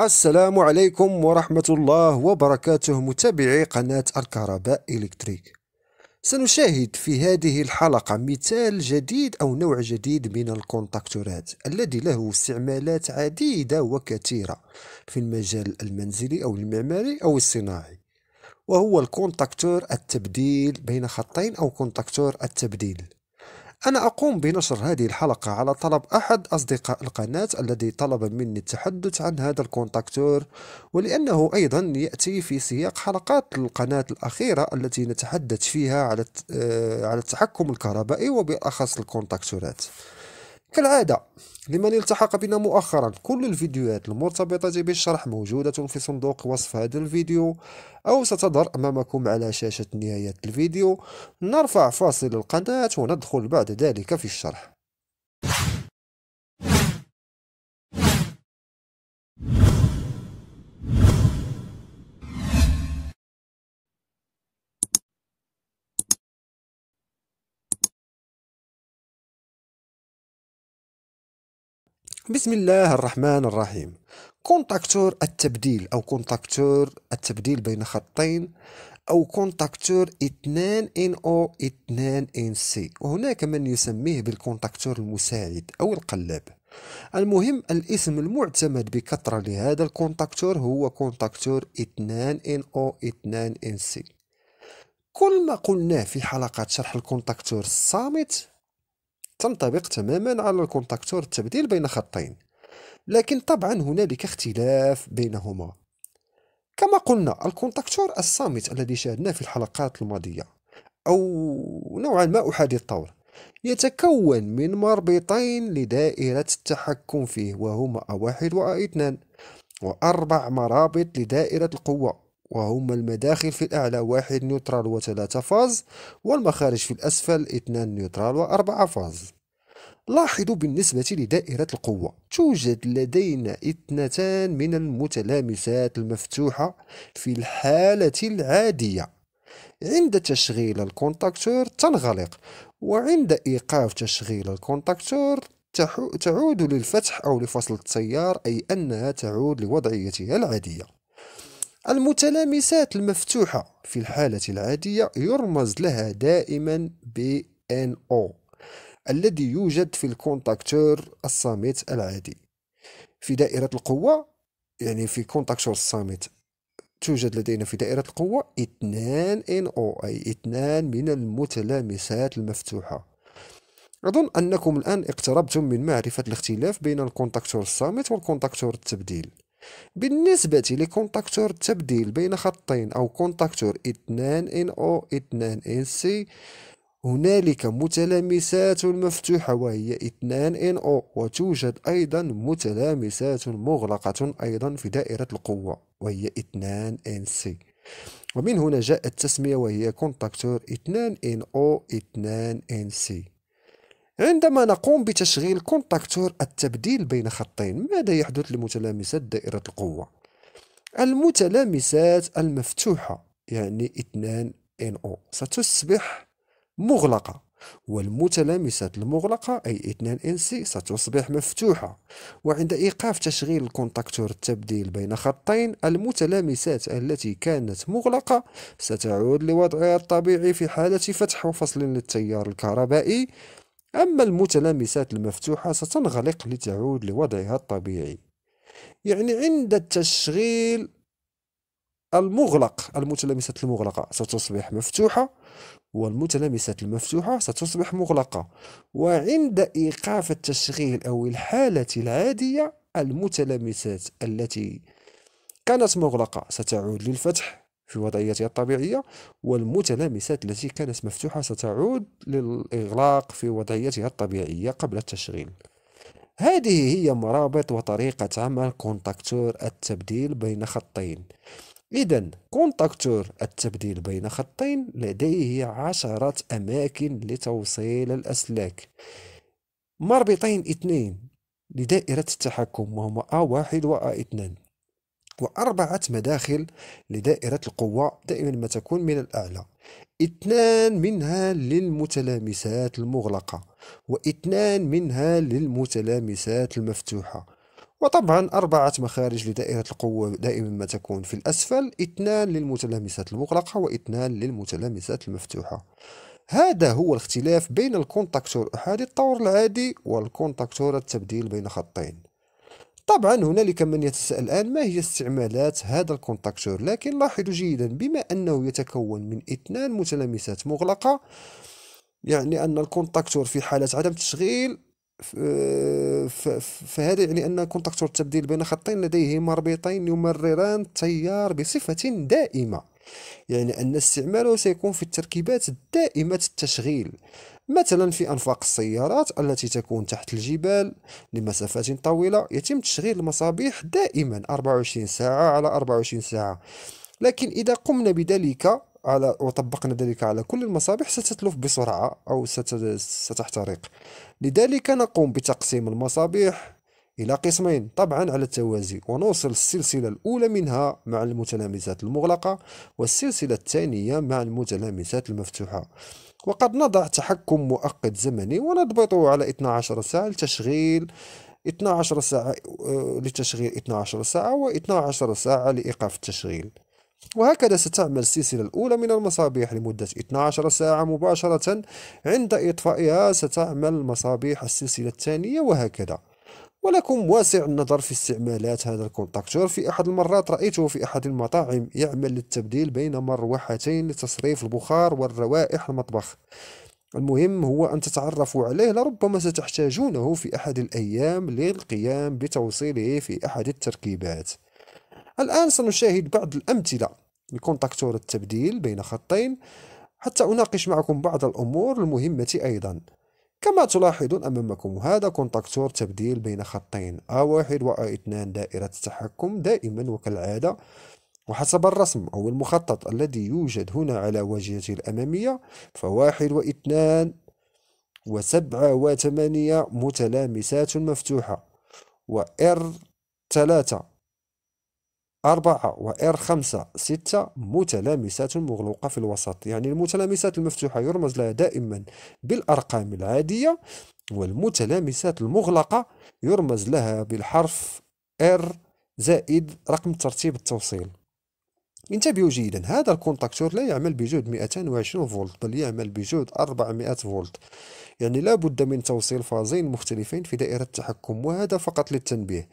السلام عليكم ورحمة الله وبركاته متابعي قناة الكهرباء إلكتريك سنشاهد في هذه الحلقة مثال جديد أو نوع جديد من الكونتاكتورات الذي له استعمالات عديدة وكثيرة في المجال المنزلي أو المعماري أو الصناعي وهو الكونتاكتور التبديل بين خطين أو كونتاكتور التبديل أنا أقوم بنشر هذه الحلقة على طلب أحد أصدقاء القناة الذي طلب مني التحدث عن هذا الكونتاكتور ولأنه أيضا يأتي في سياق حلقات القناة الأخيرة التي نتحدث فيها على آه، التحكم الكهربائي وبالأخص الكونتاكتورات كالعادة لمن التحق بنا مؤخرا كل الفيديوهات المرتبطة بالشرح موجودة في صندوق وصف هذا الفيديو أو ستظهر أمامكم على شاشة نهاية الفيديو نرفع فاصل القناة وندخل بعد ذلك في الشرح بسم الله الرحمن الرحيم كونتاكتور التبديل أو كونتاكتور التبديل بين خطين أو كونتاكتور 2 ان او 2 ان سي وهناك من يسميه بالكونتاكتور المساعد أو القلاب المهم الاسم المعتمد بكثرة لهذا الكونتاكتور هو كونتاكتور 2 ان او 2 ان سي كل ما قلناه في حلقة شرح الكونتاكتور الصامت تنطبق تماما على الكونتاكتور التبديل بين خطين لكن طبعا هنالك اختلاف بينهما كما قلنا الكونتاكتور الصامت الذي شاهدناه في الحلقات الماضية أو نوعا ما أحادي الطور يتكون من مربطين لدائرة التحكم فيه وهما اواحد 1 و 2 وأربع مرابط لدائرة القوة وهما المداخل في الأعلى واحد نيوترال وثلاثة فاز والمخارج في الأسفل اثنان نيوترال وأربعة فاز لاحظوا بالنسبة لدائرة القوة توجد لدينا اثنتان من المتلامسات المفتوحة في الحالة العادية عند تشغيل الكونتاكتور تنغلق وعند إيقاف تشغيل الكونتاكتور تعود للفتح أو لفصل التيار أي أنها تعود لوضعيتها العادية المتلامسات المفتوحة في الحالة العادية يرمز لها دائما ب NO الذي يوجد في الكونتاكتور الصامت العادي في دائرة القوة يعني في كونتاكتور الصامت توجد لدينا في دائرة القوة اثنان NO أي اثنان من المتلامسات المفتوحة أظن أنكم الآن اقتربتم من معرفة الاختلاف بين الكونتاكتور الصامت والكونتاكتور التبديل بالنسبة لكونتاكتور التبديل بين خطين أو كونتاكتور إن أو اثنان إن سي هنالك متلامسات مفتوحة وهي إن أو وتوجد أيضا متلامسات مغلقة أيضا في دائرة القوة وهي إن سي ومن هنا جاءت التسمية وهي كونتاكتور 2 NO 2 سي عندما نقوم بتشغيل كونتاكتور التبديل بين خطين ماذا يحدث لمتلامسات دائرة القوة؟ المتلامسات المفتوحة يعني 2 NO ستصبح مغلقة والمتلامسات المغلقة أي 2 NC ستصبح مفتوحة وعند إيقاف تشغيل الكونتاكتور التبديل بين خطين المتلامسات التي كانت مغلقة ستعود لوضعها الطبيعي في حالة فتح وفصل للتيار الكهربائي أما المتلامسات المفتوحة ستنغلق لتعود لوضعها الطبيعي يعني عند التشغيل المغلق المتلامسات المغلقة ستصبح مفتوحة والمتلامسات المفتوحة ستصبح مغلقة وعند إيقاف التشغيل أو الحالة العادية المتلامسات التي كانت مغلقة ستعود للفتح في وضعيتها الطبيعية والمتلامسات التي كانت مفتوحة ستعود للإغلاق في وضعيتها الطبيعية قبل التشغيل هذه هي مرابط وطريقة عمل كونتاكتور التبديل بين خطين إذا كونتاكتور التبديل بين خطين لديه عشرة أماكن لتوصيل الأسلاك مربطين اثنين لدائرة التحكم وهما A1 و A2 وأربعة مداخل لدائرة القوة دائما ما تكون من الأعلى اثنان منها للمتلامسات المغلقة واثنان منها للمتلامسات المفتوحة وطبعا أربعة مخارج لدائرة القوة دائما ما تكون في الأسفل اثنان للمتلامسات المغلقة واثنان للمتلامسات المفتوحة هذا هو الاختلاف بين الكونتاكتور أحادي الطور العادي والكونتاكتور التبديل بين خطين طبعا هنالك من يتساءل الآن ما هي استعمالات هذا الكونتاكتور لكن لاحظوا جيدا بما أنه يتكون من اثنان متلامسات مغلقة يعني أن الكونتاكتور في حالة عدم تشغيل فهذا يعني أن كونتاكتور التبديل بين خطين لديه مربطين يمرران التيار بصفة دائمة يعني أن استعماله سيكون في التركيبات الدائمه التشغيل مثلا في أنفاق السيارات التي تكون تحت الجبال لمسافات طويلة يتم تشغيل المصابيح دائما 24 ساعة على 24 ساعة لكن إذا قمنا بذلك على وطبقنا ذلك على كل المصابيح ستتلف بسرعة أو ستحترق لذلك نقوم بتقسيم المصابيح إلى قسمين طبعا على التوازي ونوصل السلسلة الأولى منها مع المتلامسات المغلقة والسلسلة الثانية مع المتلامسات المفتوحة وقد نضع تحكم مؤقت زمني ونضبطه على 12 ساعة لتشغيل 12 ساعة آه، لتشغيل 12 ساعة و12 ساعة لإيقاف التشغيل وهكذا ستعمل السلسلة الأولى من المصابيح لمدة 12 ساعة مباشرة عند إطفائها ستعمل مصابيح السلسلة الثانية وهكذا ولكم واسع النظر في استعمالات هذا الكونتاكتور في أحد المرات رأيته في أحد المطاعم يعمل للتبديل بين مروحتين لتصريف البخار والروائح المطبخ المهم هو أن تتعرفوا عليه لربما ستحتاجونه في أحد الأيام للقيام بتوصيله في أحد التركيبات الآن سنشاهد بعض الأمثلة لكونتاكتور التبديل بين خطين حتى أناقش معكم بعض الأمور المهمة أيضا كما تلاحظون أمامكم هذا كونتاكتور تبديل بين خطين A1 و A2 دائرة التحكم دائما وكالعادة وحسب الرسم أو المخطط الذي يوجد هنا على واجهته الأمامية فواحد واثنان وسبعة وثمانية متلامسات مفتوحة وإر ثلاثة أربعة و r خمسة ستة متلامسات مغلوقة في الوسط يعني المتلامسات المفتوحة يرمز لها دائما بالأرقام العادية والمتلامسات المغلقة يرمز لها بالحرف R زائد رقم ترتيب التوصيل انتبهوا جيدا هذا الكونتاكتور لا يعمل بجهد 220 فولت بل يعمل بجهد 400 فولت يعني لا بد من توصيل فازين مختلفين في دائرة التحكم وهذا فقط للتنبيه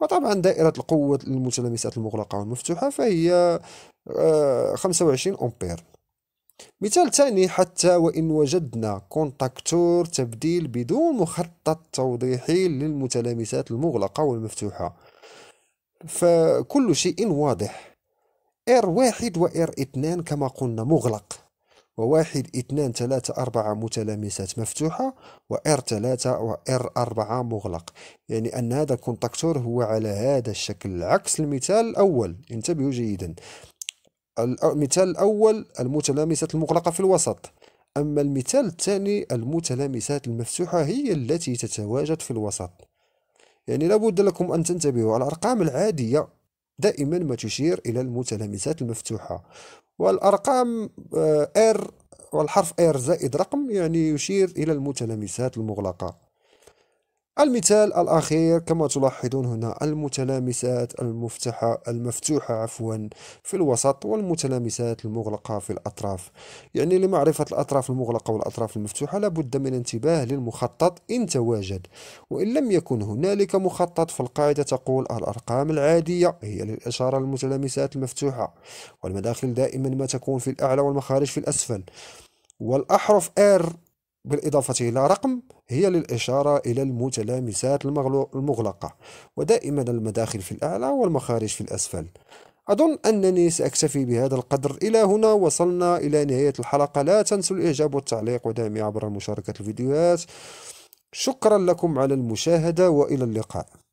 وطبعا دائرة القوة المتلامسات المغلقة والمفتوحة فهي 25 آه، أمبير مثال ثاني حتى وإن وجدنا كونتاكتور تبديل بدون مخطط توضيحي للمتلامسات المغلقة والمفتوحة فكل شيء واضح ار واحد وإير اثنان كما قلنا مغلق و واحد اثنان ثلاثة أربعة متلامسات مفتوحة و وإر ثلاثة ار أربعة مغلق يعني أن هذا الكونتاكتور هو على هذا الشكل عكس المثال الأول انتبهوا جيدا المثال الأول المتلامسات المغلقة في الوسط أما المثال الثاني المتلامسات المفتوحة هي التي تتواجد في الوسط يعني لابد لكم أن تنتبهوا الأرقام العادية دائما ما تشير إلى المتلامسات المفتوحة والأرقام ار آه، والحرف ار زائد رقم يعني يشير إلى المتلامسات المغلقة المثال الأخير كما تلاحظون هنا المتلامسات المفتحة المفتوحة عفوا في الوسط والمتلامسات المغلقة في الأطراف يعني لمعرفة الأطراف المغلقة والأطراف المفتوحة لابد من انتباه للمخطط إن تواجد وإن لم يكن هنالك مخطط فالقاعدة تقول الأرقام العادية هي للإشارة للمتلامسات المفتوحة والمداخل دائما ما تكون في الأعلى والمخارج في الأسفل والأحرف R بالإضافة إلى رقم هي للإشارة إلى المتلامسات المغلقة ودائما المداخل في الأعلى والمخارج في الأسفل أظن أنني سأكتفي بهذا القدر إلى هنا وصلنا إلى نهاية الحلقة لا تنسوا الإعجاب والتعليق ودعمي عبر مشاركة الفيديوهات شكرا لكم على المشاهدة وإلى اللقاء